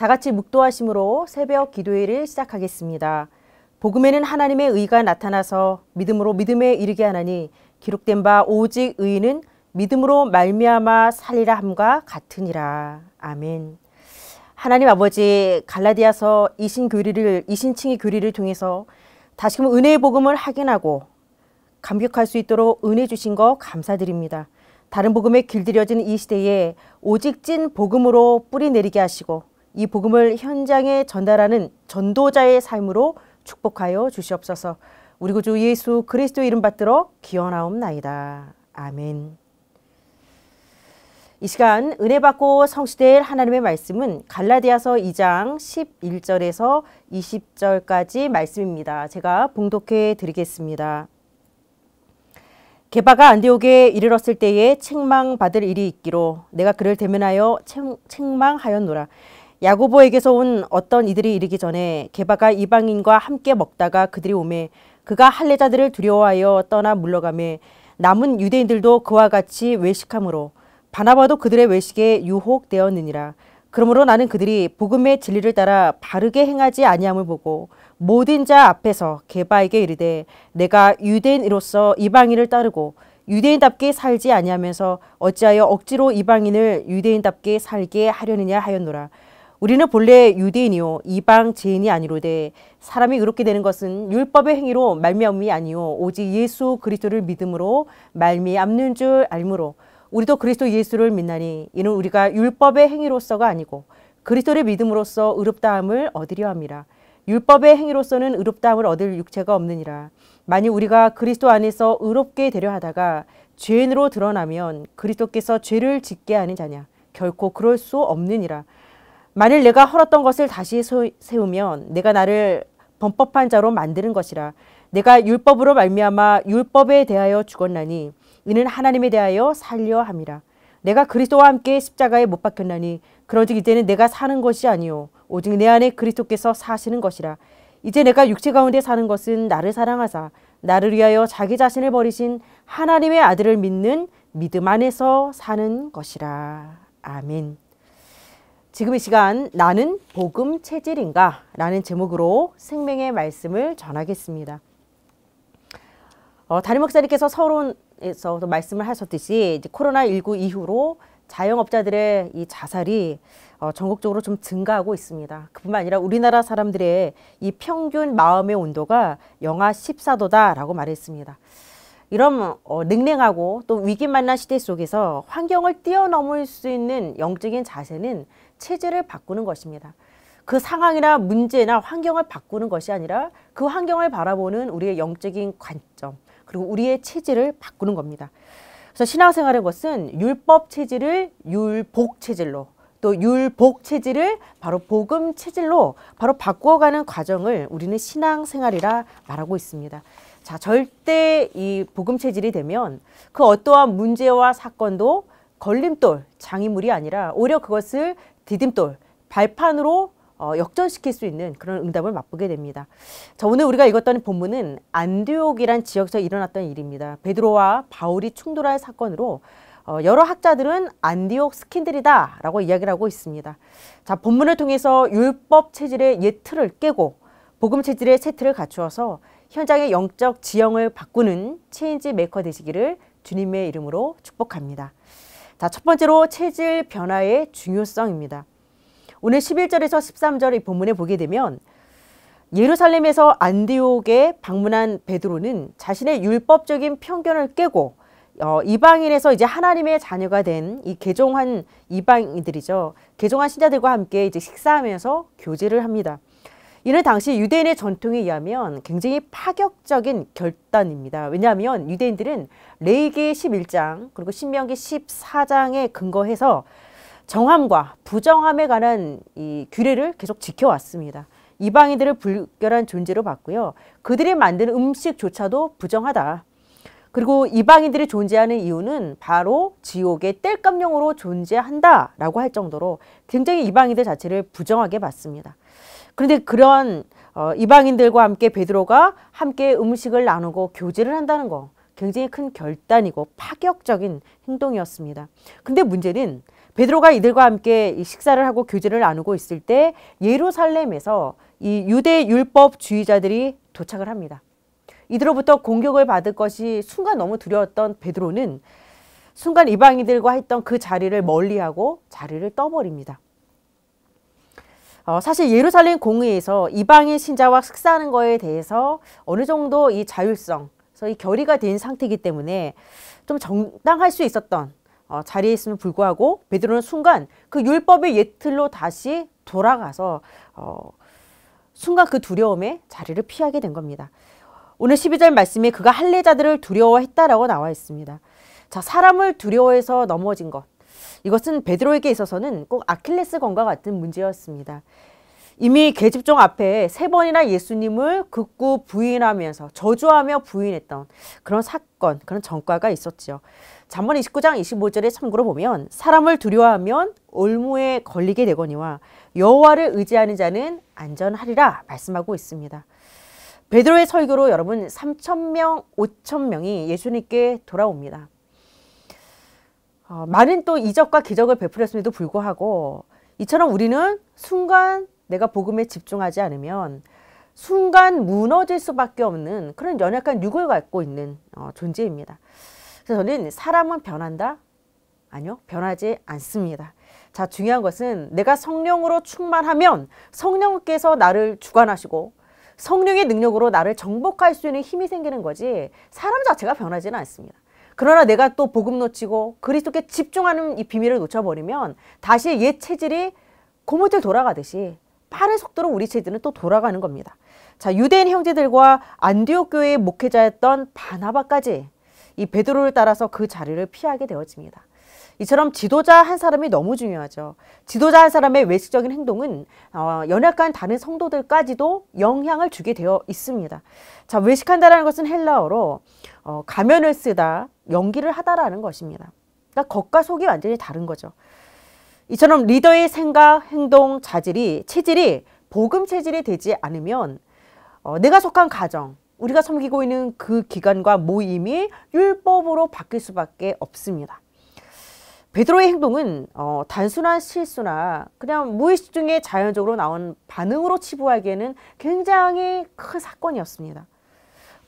다 같이 묵도하심으로 새벽 기도회를 시작하겠습니다. 복음에는 하나님의 의가 나타나서 믿음으로 믿음에 이르게 하나니 기록된 바 오직 의인 믿음으로 말미암아 살리라 함과 같으니라. 아멘. 하나님 아버지 갈라디아서 이신 교리를 이신칭의 교리를 통해서 다시금 은혜의 복음을 확인하고 감격할 수 있도록 은혜 주신 거 감사드립니다. 다른 복음에 길들여진 이 시대에 오직 찐 복음으로 뿌리 내리게 하시고 이 복음을 현장에 전달하는 전도자의 삶으로 축복하여 주시옵소서. 우리 구주 예수 그리스도 이름 받들어 기원하옵나이다. 아멘. 이 시간 은혜 받고 성취될 하나님의 말씀은 갈라디아서 2장 11절에서 20절까지 말씀입니다. 제가 봉독해 드리겠습니다. 게바가 안디옥에 이르렀을 때에 책망받을 일이 있기로 내가 그를 대면하여 책망하였노라. 야고보에게서 온 어떤 이들이 이르기 전에 게바가 이방인과 함께 먹다가 그들이 오매 그가 할례자들을 두려워하여 떠나 물러가매 남은 유대인들도 그와 같이 외식함으로 바나바도 그들의 외식에 유혹되었느니라. 그러므로 나는 그들이 복음의 진리를 따라 바르게 행하지 아니함을 보고 모든 자 앞에서 게바에게 이르되 내가 유대인으로서 이방인을 따르고 유대인답게 살지 아니하면서 어찌하여 억지로 이방인을 유대인답게 살게 하려느냐 하였노라. 우리는 본래 유대인이요 이방 죄인이 아니로되 사람이 의롭게 되는 것은 율법의 행위로 말미암이 아니요 오직 예수 그리스도를 믿음으로 말미암는 줄 알므로 우리도 그리스도 예수를 믿나니 이는 우리가 율법의 행위로서가 아니고 그리스도를 믿음으로써 의롭다함을 얻으려 함이라 율법의 행위로서는 의롭다함을 얻을 육체가 없느니라 만일 우리가 그리스도 안에서 의롭게 되려 하다가 죄인으로 드러나면 그리스도께서 죄를 짓게 하는 자냐 결코 그럴 수 없느니라 만일 내가 헐었던 것을 다시 세우면 내가 나를 범법한 자로 만드는 것이라 내가 율법으로 말미암아 율법에 대하여 죽었나니 이는 하나님에 대하여 살려 함이라 내가 그리스도와 함께 십자가에 못 박혔나니 그런즉 이제는 내가 사는 것이 아니요 오직 내 안에 그리스도께서 사시는 것이라 이제 내가 육체 가운데 사는 것은 나를 사랑하사 나를 위하여 자기 자신을 버리신 하나님의 아들을 믿는 믿음 안에서 사는 것이라 아멘. 지금이 시간 나는 복음 체질인가 라는 제목으로 생명의 말씀을 전하겠습니다. 어, 다림 목사님께서 서론에서도 말씀을 하셨듯이 코로나19 이후로 자영업자들의 이 자살이 어, 전국적으로 좀 증가하고 있습니다. 그뿐만 아니라 우리나라 사람들의 이 평균 마음의 온도가 영하 14도다라고 말했습니다. 이런 어, 냉랭하고 또 위기만난 시대 속에서 환경을 뛰어넘을 수 있는 영적인 자세는 체제를 바꾸는 것입니다. 그 상황이나 문제나 환경을 바꾸는 것이 아니라 그 환경을 바라보는 우리의 영적인 관점 그리고 우리의 체질을 바꾸는 겁니다. 그래서 신앙생활의 것은 율법 체질을 율복 체질로 또 율복 체질을 바로 복음 체질로 바로 바꾸어가는 과정을 우리는 신앙생활이라 말하고 있습니다. 자, 절대 이 복음 체질이 되면 그 어떠한 문제와 사건도 걸림돌, 장애물이 아니라 오히려 그것을 디딤돌, 발판으로 어, 역전시킬 수 있는 그런 응답을 맛보게 됩니다. 자, 오늘 우리가 읽었던 본문은 안디옥이란 지역에서 일어났던 일입니다. 베드로와 바울이 충돌할 사건으로 어, 여러 학자들은 안디옥 스킨들이다라고 이야기를 하고 있습니다. 자, 본문을 통해서 율법 체질의 예틀을 깨고 복음 체질의 세트를 갖추어서 현장의 영적 지형을 바꾸는 체인지 메이커 되시기를 주님의 이름으로 축복합니다. 자, 첫 번째로 체질 변화의 중요성입니다. 오늘 11절에서 13절 이 본문에 보게 되면 예루살렘에서 안디옥에 방문한 베드로는 자신의 율법적인 편견을 깨고 어, 이방인에서 이제 하나님의 자녀가 된 이 개종한 이방인들이죠. 개종한 신자들과 함께 이제 식사하면서 교제를 합니다. 이는 당시 유대인의 전통에 의하면 굉장히 파격적인 결단입니다. 왜냐하면 유대인들은 레이기 11장 그리고 신명기 14장에 근거해서 정함과 부정함에 관한 이 규례를 계속 지켜왔습니다. 이방인들을 불결한 존재로 봤고요. 그들이 만드는 음식조차도 부정하다. 그리고 이방인들이 존재하는 이유는 바로 지옥의 뗄감령으로 존재한다라고 할 정도로 굉장히 이방인들 자체를 부정하게 봤습니다. 그런데 그런 어, 이방인들과 함께 베드로가 함께 음식을 나누고 교제를 한다는 거 굉장히 큰 결단이고 파격적인 행동이었습니다. 근데 문제는 베드로가 이들과 함께 식사를 하고 교제를 나누고 있을 때 예루살렘에서 이 유대 율법주의자들이 도착을 합니다. 이들로부터 공격을 받을 것이 순간 너무 두려웠던 베드로는 순간 이방인들과 했던 그 자리를 멀리하고 자리를 떠버립니다. 어, 사실 예루살렘 공의에서 이방인 신자와 식사하는 거에 대해서 어느 정도 이 자율성, 이 결의가 된 상태이기 때문에 좀 정당할 수 있었던 어, 자리에 있음을 불구하고 베드로는 순간 그 율법의 예틀로 다시 돌아가서 어, 순간 그 두려움에 자리를 피하게 된 겁니다. 오늘 12절 말씀에 그가 할례자들을 두려워했다라고 나와 있습니다. 자, 사람을 두려워해서 넘어진 것. 이것은 베드로에게 있어서는 꼭 아킬레스건과 같은 문제였습니다. 이미 계집종 앞에 세 번이나 예수님을 극구 부인하면서 저주하며 부인했던 그런 사건, 그런 전과가 있었지요. 잠언 29장 25절에 참고로 보면 사람을 두려워하면 올무에 걸리게 되거니와 여호와를 의지하는 자는 안전하리라 말씀하고 있습니다. 베드로의 설교로 여러분 3천명 5천명이 예수님께 돌아옵니다. 어, 많은 또 이적과 기적을 베풀었음에도 불구하고 이처럼 우리는 순간 내가 복음에 집중하지 않으면 순간 무너질 수밖에 없는 그런 연약한 육을 갖고 있는 어, 존재입니다. 그래서 저는 사람은 변한다? 아니요, 변하지 않습니다. 자, 중요한 것은 내가 성령으로 충만하면 성령께서 나를 주관하시고 성령의 능력으로 나를 정복할 수 있는 힘이 생기는 거지 사람 자체가 변하지는 않습니다. 그러나 내가 또 복음 놓치고 그리스도께 집중하는 이 비밀을 놓쳐버리면 다시 옛 체질이 고무줄 돌아가듯이 빠른 속도로 우리 체질은 또 돌아가는 겁니다. 자 유대인 형제들과 안디옥 교회의 목회자였던 바나바까지 이 베드로를 따라서 그 자리를 피하게 되어집니다. 이처럼 지도자 한 사람이 너무 중요하죠. 지도자 한 사람의 외식적인 행동은 어, 연약한 다른 성도들까지도 영향을 주게 되어 있습니다. 자, 외식한다라는 것은 헬라어로 어, 가면을 쓰다, 연기를 하다라는 것입니다. 그러니까 겉과 속이 완전히 다른 거죠. 이처럼 리더의 생각, 행동, 자질이 체질이 복음 체질이 되지 않으면 어, 내가 속한 가정, 우리가 섬기고 있는 그 기관과 모임이 율법으로 바뀔 수밖에 없습니다. 베드로의 행동은 어, 단순한 실수나 그냥 무의식 중에 자연적으로 나온 반응으로 치부하기에는 굉장히 큰 사건이었습니다.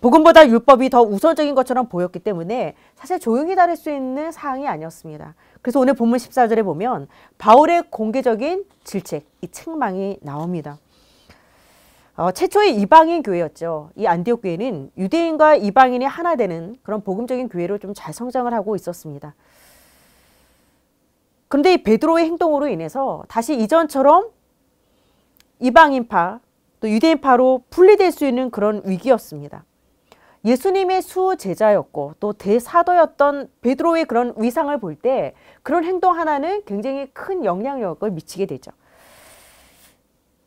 복음보다 율법이 더 우선적인 것처럼 보였기 때문에 사실 조용히 다룰 수 있는 사항이 아니었습니다. 그래서 오늘 본문 14절에 보면 바울의 공개적인 질책, 이 책망이 나옵니다. 어, 최초의 이방인 교회였죠. 이 안디옥 교회는 유대인과 이방인이 하나 되는 그런 복음적인 교회로 좀 잘 성장을 하고 있었습니다. 그런데이 베드로의 행동으로 인해서 다시 이전처럼 이방인파 또 유대인파로 분리될 수 있는 그런 위기였습니다. 예수님의 수제자였고 또 대사도였던 베드로의 그런 위상을 볼 때 그런 행동 하나는 굉장히 큰 영향력을 미치게 되죠.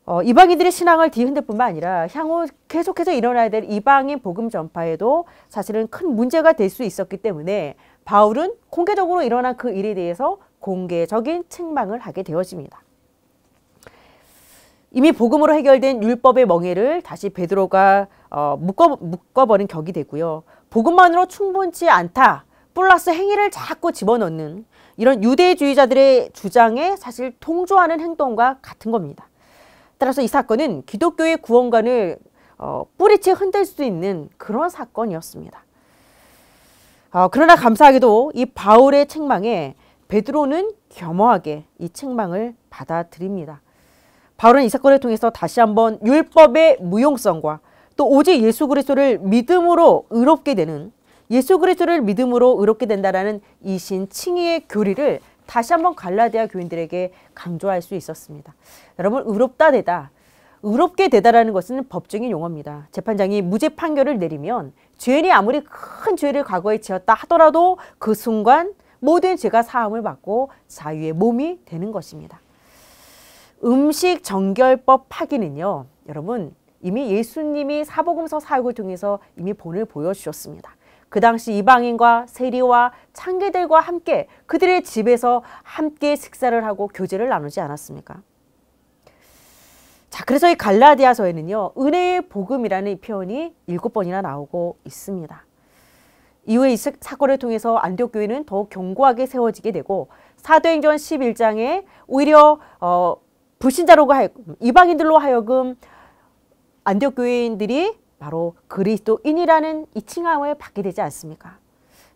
어, 이방인들의 신앙을 뒤흔들 뿐만 아니라 향후 계속해서 일어나야 될 이방인 복음 전파에도 사실은 큰 문제가 될 수 있었기 때문에 바울은 공개적으로 일어난 그 일에 대해서 공개적인 책망을 하게 되어집니다. 이미 복음으로 해결된 율법의 멍해를 다시 베드로가 어, 묶어, 묶어버린 격이 되고요. 복음만으로 충분치 않다. 플러스 행위를 자꾸 집어넣는 이런 유대주의자들의 주장에 사실 동조하는 행동과 같은 겁니다. 따라서 이 사건은 기독교의 구원관을 어, 뿌리째 흔들 수 있는 그런 사건이었습니다. 어, 그러나 감사하게도 이 바울의 책망에 베드로는 겸허하게 이 책망을 받아들입니다. 바울은 이 사건을 통해서 다시 한번 율법의 무용성과 또 오직 예수 그리스도를 믿음으로 의롭게 되는 예수 그리스도를 믿음으로 의롭게 된다라는 이신 칭의의 교리를 다시 한번 갈라디아 교인들에게 강조할 수 있었습니다. 여러분 의롭다 되다 의롭게 되다라는 것은 법적인 용어입니다. 재판장이 무죄 판결을 내리면 죄인이 아무리 큰 죄를 과거에 지었다 하더라도 그 순간 모든 죄가 사함을 받고 자유의 몸이 되는 것입니다. 음식 정결법 파기는요. 여러분 이미 예수님이 사복음서 사역을 통해서 이미 본을 보여주셨습니다. 그 당시 이방인과 세리와 창계들과 함께 그들의 집에서 함께 식사를 하고 교제를 나누지 않았습니까? 자, 그래서 이 갈라디아서에는요, 은혜의 복음이라는 표현이 일곱 번이나 나오고 있습니다. 이후에 이 사건을 통해서 안디옥 교회는 더욱 견고하게 세워지게 되고 사도행전 11장에 오히려 어, 불신자로 하여금 이방인들로 하여금 안디옥 교회인들이 바로 그리스도인이라는 이 칭함을 받게 되지 않습니까?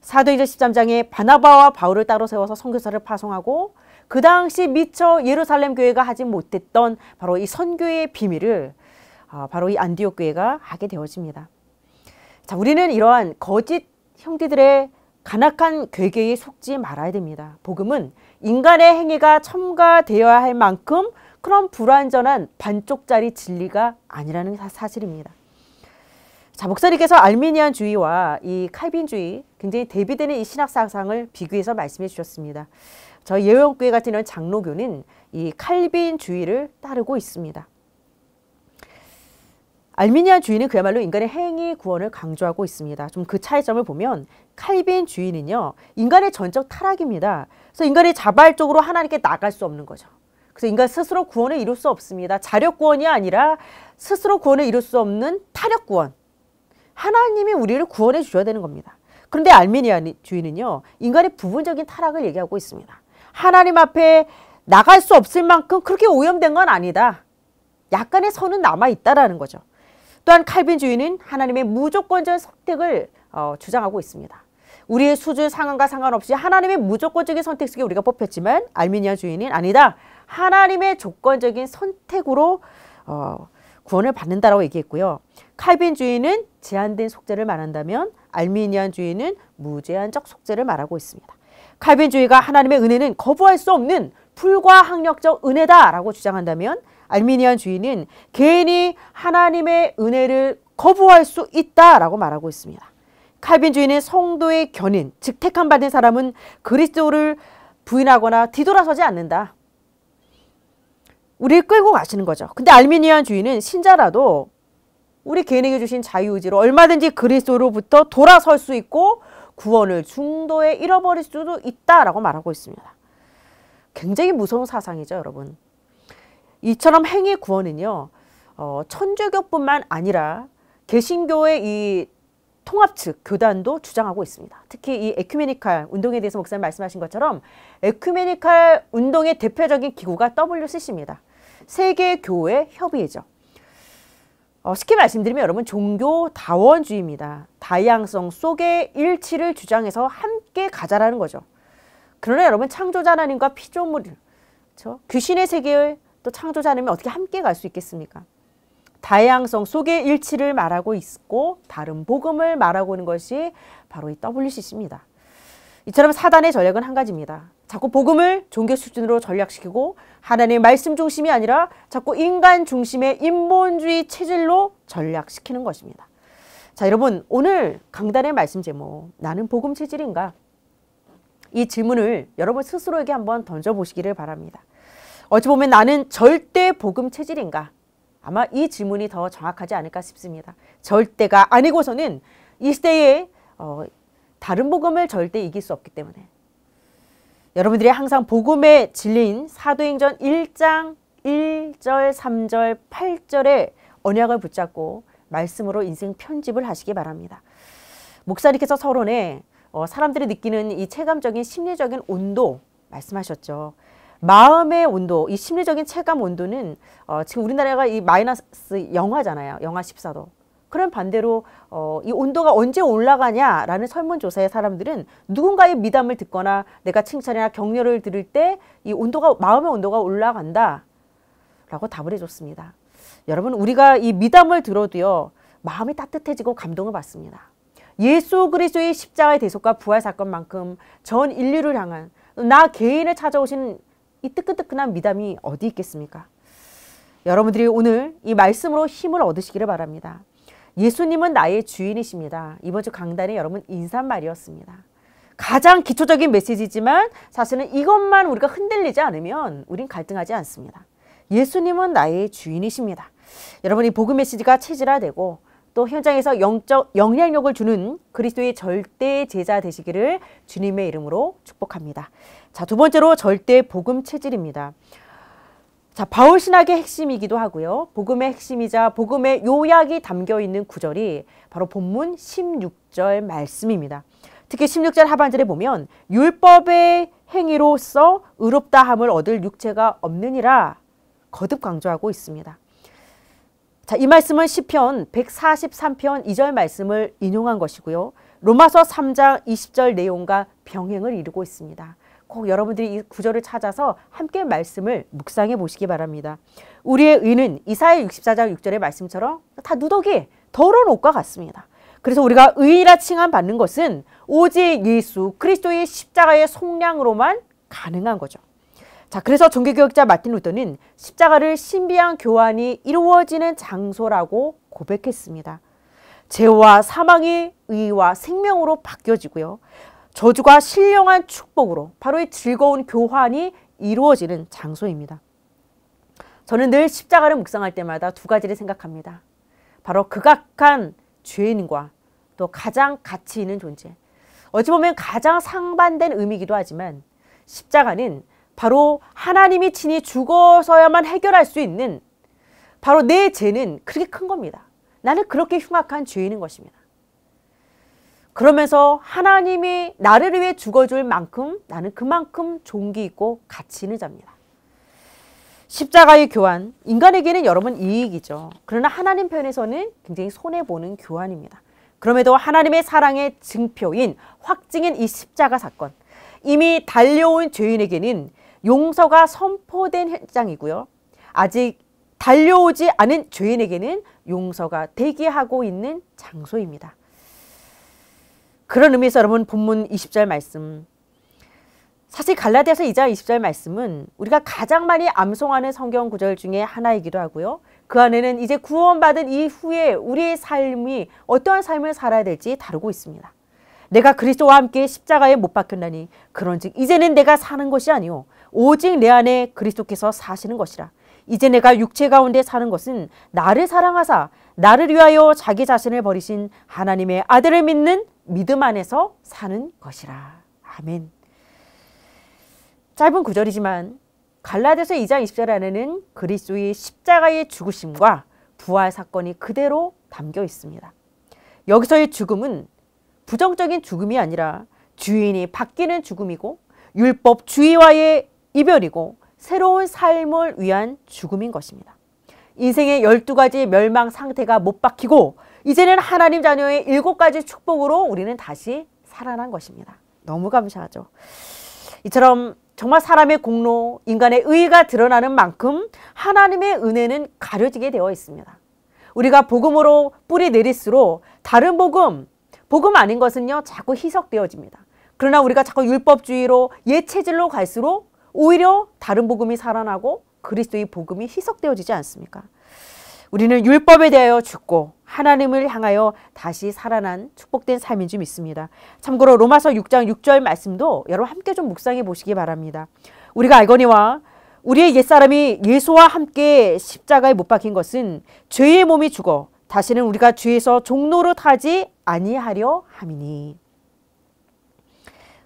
사도행전 13장에 바나바와 바울을 따로 세워서 선교사를 파송하고 그 당시 미처 예루살렘 교회가 하지 못했던 바로 이 선교의 비밀을 아, 바로 이 안디옥 교회가 하게 되어집니다. 자, 우리는 이러한 거짓 형제들의 간악한 괴계에 속지 말아야 됩니다. 복음은 인간의 행위가 첨가되어야 할 만큼 그런 불완전한 반쪽짜리 진리가 아니라는 사실입니다. 자, 목사님께서 알미니안 주의와 이 칼빈주의 굉장히 대비되는 이 신학 사상을 비교해서 말씀해 주셨습니다. 저 예원교회 같은 이런 장로교는 이 칼빈주의를 따르고 있습니다. 알미니안 주인은 그야말로 인간의 행위 구원을 강조하고 있습니다. 좀 그 차이점을 보면 칼빈 주의는요. 인간의 전적 타락입니다. 그래서 인간이 자발적으로 하나님께 나갈 수 없는 거죠. 그래서 인간 스스로 구원을 이룰 수 없습니다. 자력 구원이 아니라 스스로 구원을 이룰 수 없는 타력 구원. 하나님이 우리를 구원해 주셔야 되는 겁니다. 그런데 알미니안 주의는요. 인간의 부분적인 타락을 얘기하고 있습니다. 하나님 앞에 나갈 수 없을 만큼 그렇게 오염된 건 아니다. 약간의 선은 남아 있다라는 거죠. 또한 칼빈주인은 하나님의 무조건적 선택을 어, 주장하고 있습니다. 우리의 수준 상황과 상관없이 하나님의 무조건적인 선택 속에 우리가 뽑혔지만 알미니아 주인은 아니다. 하나님의 조건적인 선택으로 어, 구원을 받는다라고 얘기했고요. 칼빈 주인은 제한된 속죄를 말한다면 알미니안 주인은 무제한적 속죄를 말하고 있습니다. 칼빈 주의가 하나님의 은혜는 거부할 수 없는 불과 학력적 은혜다라고 주장한다면 알미니안 주인은 개인이 하나님의 은혜를 거부할 수 있다라고 말하고 있습니다. 칼빈 주의 성도의 견인, 즉 택함 받은 사람은 그리스도를 부인하거나 뒤돌아서지 않는다. 우리를 끌고 가시는 거죠. 근데 알미니안 주의는 신자라도 우리 개인에게 주신 자유의지로 얼마든지 그리스도로부터 돌아설 수 있고 구원을 중도에 잃어버릴 수도 있다라고 말하고 있습니다. 굉장히 무서운 사상이죠, 여러분. 이처럼 행위 구원은요. 어, 천주교뿐만 아니라 개신교의 이 통합 측 교단도 주장하고 있습니다. 특히 이 에큐메니칼 운동에 대해서 목사님 말씀하신 것처럼 에큐메니칼 운동의 대표적인 기구가 WCC입니다. 세계 교회 협의죠 어, 쉽게 말씀드리면 여러분 종교 다원주의입니다. 다양성 속의 일치를 주장해서 함께 가자라는 거죠. 그러나 여러분 창조자 하나님과 피조물, 그렇죠? 귀신의 세계의 또 창조자님이 어떻게 함께 갈 수 있겠습니까? 다양성 속의 일치를 말하고 있고 다른 복음을 말하고 있는 것이 바로 이 WCC입니다. 이처럼 사단의 전략은 한 가지입니다. 자꾸 복음을 종교 수준으로 전략시키고 하나님의 말씀 중심이 아니라 자꾸 인간 중심의 인본주의 체질로 전략시키는 것입니다. 자, 여러분, 오늘 강단의 말씀 제목, 나는 복음 체질인가? 이 질문을 여러분 스스로에게 한번 던져보시기를 바랍니다. 어찌 보면 나는 절대 복음 체질인가? 아마 이 질문이 더 정확하지 않을까 싶습니다. 절대가 아니고서는 이 시대에 어, 다른 복음을 절대 이길 수 없기 때문에 여러분들이 항상 복음의 진리인 사도행전 1장 1절, 3절, 8절의 언약을 붙잡고 말씀으로 인생 편집을 하시기 바랍니다. 목사님께서 서론에 어, 사람들이 느끼는 이 체감적인 심리적인 온도 말씀하셨죠. 마음의 온도, 이 심리적인 체감 온도는 어, 지금 우리나라가 이 마이너스 영하잖아요. 영하 14도. 그럼 반대로 어, 이 온도가 언제 올라가냐라는 설문조사의 사람들은 누군가의 미담을 듣거나 내가 칭찬이나 격려를 들을 때 이 온도가 마음의 온도가 올라간다라고 답을 해줬습니다. 여러분 우리가 이 미담을 들어도요 마음이 따뜻해지고 감동을 받습니다. 예수 그리스도의 십자가의 대속과 부활 사건만큼 전 인류를 향한 나 개인을 찾아오신 이 뜨끈뜨끈한 미담이 어디 있겠습니까? 여러분들이 오늘 이 말씀으로 힘을 얻으시기를 바랍니다. 예수님은 나의 주인이십니다. 이번 주 강단에 여러분 인사말이었습니다. 가장 기초적인 메시지지만 사실은 이것만 우리가 흔들리지 않으면 우린 갈등하지 않습니다. 예수님은 나의 주인이십니다. 여러분이 복음 메시지가 체질화되고 또 현장에서 영적 영향력을 주는 그리스도의 절대 제자 되시기를 주님의 이름으로 축복합니다. 자, 두 번째로 절대 복음 체질입니다. 자, 바울 신학의 핵심이기도 하고요. 복음의 핵심이자 복음의 요약이 담겨 있는 구절이 바로 본문 16절 말씀입니다. 특히 16절 하반절에 보면 율법의 행위로서 의롭다함을 얻을 육체가 없느니라 거듭 강조하고 있습니다. 자, 이 말씀은 시편 143편 2절 말씀을 인용한 것이고요. 로마서 3장 20절 내용과 병행을 이루고 있습니다. 꼭 여러분들이 이 구절을 찾아서 함께 말씀을 묵상해 보시기 바랍니다. 우리의 의는 이사야 64장 6절의 말씀처럼 다 누더기 더러운 옷과 같습니다. 그래서 우리가 의라 칭함 받는 것은 오직 예수 그리스도의 십자가의 속량으로만 가능한 거죠. 자, 그래서 종교교육자 마틴 루터는 십자가를 신비한 교환이 이루어지는 장소라고 고백했습니다. 죄와 사망이 의와 생명으로 바뀌어지고요. 저주가 신령한 축복으로 바로 이 즐거운 교환이 이루어지는 장소입니다. 저는 늘 십자가를 묵상할 때마다 두 가지를 생각합니다. 바로 극악한 그 죄인과 또 가장 가치 있는 존재. 어찌 보면 가장 상반된 의미이기도 하지만 십자가는 바로 하나님이 친히 죽어서야만 해결할 수 있는 바로 내 죄는 그렇게 큰 겁니다. 나는 그렇게 흉악한 죄인인 것입니다. 그러면서 하나님이 나를 위해 죽어줄 만큼 나는 그만큼 존귀 있고 가치 있는 자입니다. 십자가의 교환, 인간에게는 여러분 이익이죠. 그러나 하나님 편에서는 굉장히 손해보는 교환입니다. 그럼에도 하나님의 사랑의 증표인 확증인 이 십자가 사건, 이미 달려온 죄인에게는 용서가 선포된 현장이고요. 아직 달려오지 않은 죄인에게는 용서가 대기하고 있는 장소입니다. 그런 의미에서 여러분 본문 20절 말씀 사실 갈라디아서 2장 20절 말씀은 우리가 가장 많이 암송하는 성경 구절 중에 하나이기도 하고요. 그 안에는 이제 구원받은 이후에 우리의 삶이 어떠한 삶을 살아야 될지 다루고 있습니다. 내가 그리스도와 함께 십자가에 못 박혔나니 그런즉 이제는 내가 사는 것이 아니요 오직 내 안에 그리스도께서 사시는 것이라. 이제 내가 육체 가운데 사는 것은 나를 사랑하사 나를 위하여 자기 자신을 버리신 하나님의 아들을 믿는 믿음 안에서 사는 것이라. 아멘. 짧은 구절이지만 갈라디서 2장 20절 안에는 그리스도의 십자가의 죽으심과 부활 사건이 그대로 담겨 있습니다. 여기서의 죽음은 부정적인 죽음이 아니라 주인이 바뀌는 죽음이고 율법 주의와의 이별이고 새로운 삶을 위한 죽음인 것입니다. 인생의 12가지 멸망 상태가 못 박히고 이제는 하나님 자녀의 7가지 축복으로 우리는 다시 살아난 것입니다. 너무 감사하죠. 이처럼 정말 사람의 공로, 인간의 의가 드러나는 만큼 하나님의 은혜는 가려지게 되어 있습니다. 우리가 복음으로 뿌리 내릴수록 다른 복음, 복음 아닌 것은요, 자꾸 희석되어집니다. 그러나 우리가 자꾸 율법주의로 예체질로 갈수록 오히려 다른 복음이 살아나고 그리스도의 복음이 희석되어지지 않습니까? 우리는 율법에 대하여 죽고 하나님을 향하여 다시 살아난 축복된 삶인 줄 믿습니다. 참고로 로마서 6장 6절 말씀도 여러분 함께 좀 묵상해 보시기 바랍니다. 우리가 알거니와 우리의 옛사람이 예수와 함께 십자가에 못 박힌 것은 죄의 몸이 죽어 다시는 우리가 죄에서 종로로 타지 아니하려 함이니.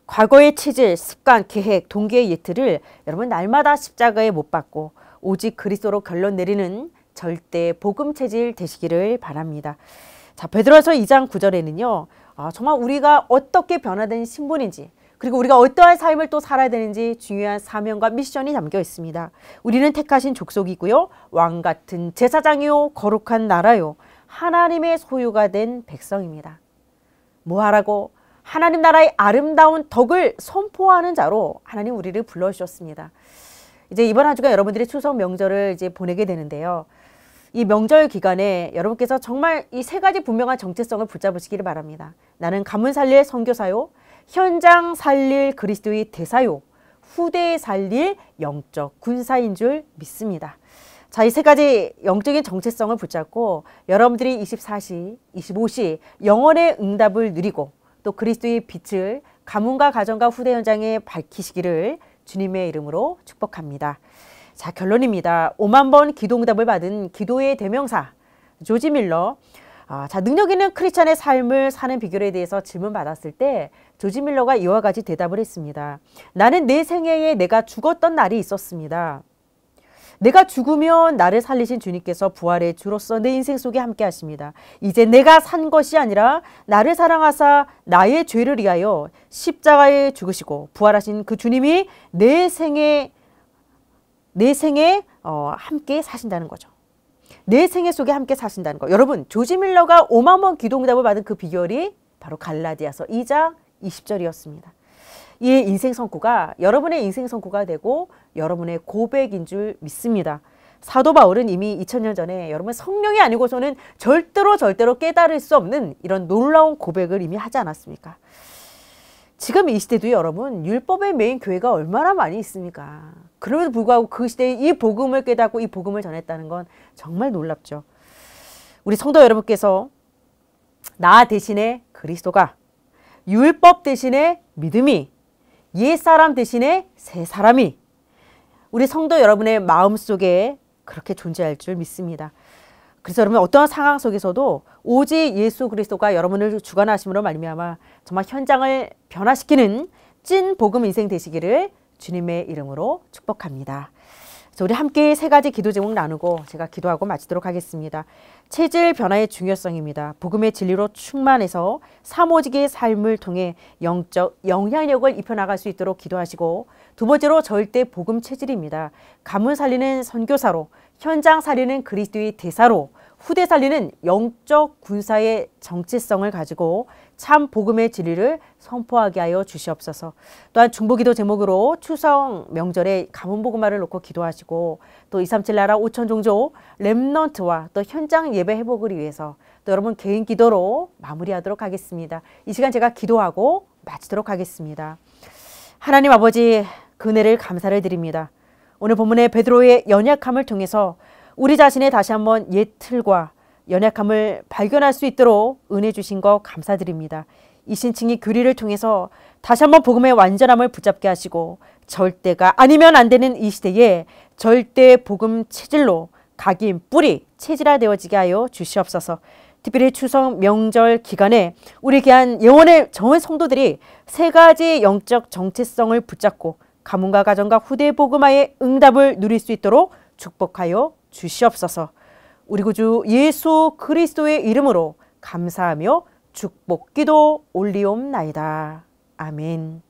과거의 체질, 습관, 계획, 동기의 예틀을 여러분 날마다 십자가에 못 박고 오직 그리스도로 결론 내리는 절대 복음 체질 되시기를 바랍니다. 자, 베드로서 2장 9절에는요. 아, 정말 우리가 어떻게 변화된 신분인지 그리고 우리가 어떠한 삶을 또 살아야 되는지 중요한 사명과 미션이 담겨 있습니다. 우리는 택하신 족속이고요. 왕 같은 제사장이요. 거룩한 나라요. 하나님의 소유가 된 백성입니다. 뭐 하라고 하나님 나라의 아름다운 덕을 선포하는 자로 하나님 우리를 불러주셨습니다. 이제 이번 한 주간 여러분들이 추석 명절을 이제 보내게 되는데요. 이 명절 기간에 여러분께서 정말 이 세 가지 분명한 정체성을 붙잡으시기를 바랍니다. 나는 가문 살릴 선교사요, 현장 살릴 그리스도의 대사요, 후대 살릴 영적 군사인 줄 믿습니다. 자, 이 세 가지 영적인 정체성을 붙잡고 여러분들이 24시, 25시 영원의 응답을 누리고 또 그리스도의 빛을 가문과 가정과 후대 현장에 밝히시기를 주님의 이름으로 축복합니다. 자, 결론입니다. 5만 번 기도 응답을 받은 기도의 대명사 조지 밀러 아, 자, 능력 있는 크리스찬의 삶을 사는 비결에 대해서 질문 받았을 때 조지 밀러가 이와 같이 대답을 했습니다. 나는 내 생애에 내가 죽었던 날이 있었습니다. 내가 죽으면 나를 살리신 주님께서 부활의 주로서 내 인생 속에 함께 하십니다. 이제 내가 산 것이 아니라 나를 사랑하사 나의 죄를 위하여 십자가에 죽으시고 부활하신 그 주님이 내 생에 내 생에 어, 함께 사신다는 거죠. 내 생애 속에 함께 사신다는 거. 여러분, 조지 밀러가 오만 번 기도응답을 받은 그 비결이 바로 갈라디아서 2장 20절이었습니다. 이 인생 선구가 여러분의 인생 선구가 되고 여러분의 고백인 줄 믿습니다. 사도 바울은 이미 2000년 전에 여러분 성령이 아니고서는 절대로 절대로 깨달을 수 없는 이런 놀라운 고백을 이미 하지 않았습니까? 지금 이 시대도 여러분 율법의 메인 교회가 얼마나 많이 있습니까? 그럼에도 불구하고 그 시대에 이 복음을 깨닫고 이 복음을 전했다는 건 정말 놀랍죠. 우리 성도 여러분께서 나 대신에 그리스도가 율법 대신에 믿음이 옛사람 대신에 새 사람이 우리 성도 여러분의 마음속에 그렇게 존재할 줄 믿습니다. 그래서 여러분 어떠한 상황 속에서도 오직 예수 그리스도가 여러분을 주관하심으로 말미암아 정말 현장을 변화시키는 찐 복음 인생 되시기를 주님의 이름으로 축복합니다. 그래서 우리 함께 세 가지 기도 제목 나누고 제가 기도하고 마치도록 하겠습니다. 체질 변화의 중요성입니다. 복음의 진리로 충만해서 사모직의 삶을 통해 영적 영향력을 입혀나갈 수 있도록 기도하시고 두 번째로 절대 복음 체질입니다. 가문 살리는 선교사로 현장 살리는 그리스도의 대사로 후대 살리는 영적 군사의 정체성을 가지고 참 복음의 진리를 선포하게 하여 주시옵소서. 또한 중보기도 제목으로 추석 명절에 가문복음화를 놓고 기도하시고 또237 나라 5천 종조 렘넌트와 또 현장 예배 회복을 위해서 또 여러분 개인 기도로 마무리하도록 하겠습니다. 이 시간 제가 기도하고 마치도록 하겠습니다. 하나님 아버지 그네를 감사를 드립니다. 오늘 본문의 베드로의 연약함을 통해서 우리 자신의 다시 한번 옛 틀과 연약함을 발견할 수 있도록 은혜 주신 거 감사드립니다. 이 신칭이 교리를 통해서 다시 한번 복음의 완전함을 붙잡게 하시고 절대가 아니면 안 되는 이 시대에 절대 복음 체질로 각인 뿌리 체질화되어지게 하여 주시옵소서. 특별히 추석 명절 기간에 우리 귀한 영원의 정원 성도들이 세 가지 영적 정체성을 붙잡고 가문과 가정과 후대 복음화의 응답을 누릴 수 있도록 축복하여 주시옵소서. 우리 구주 예수 그리스도의 이름으로 감사하며 축복기도 올리옵나이다. 아멘.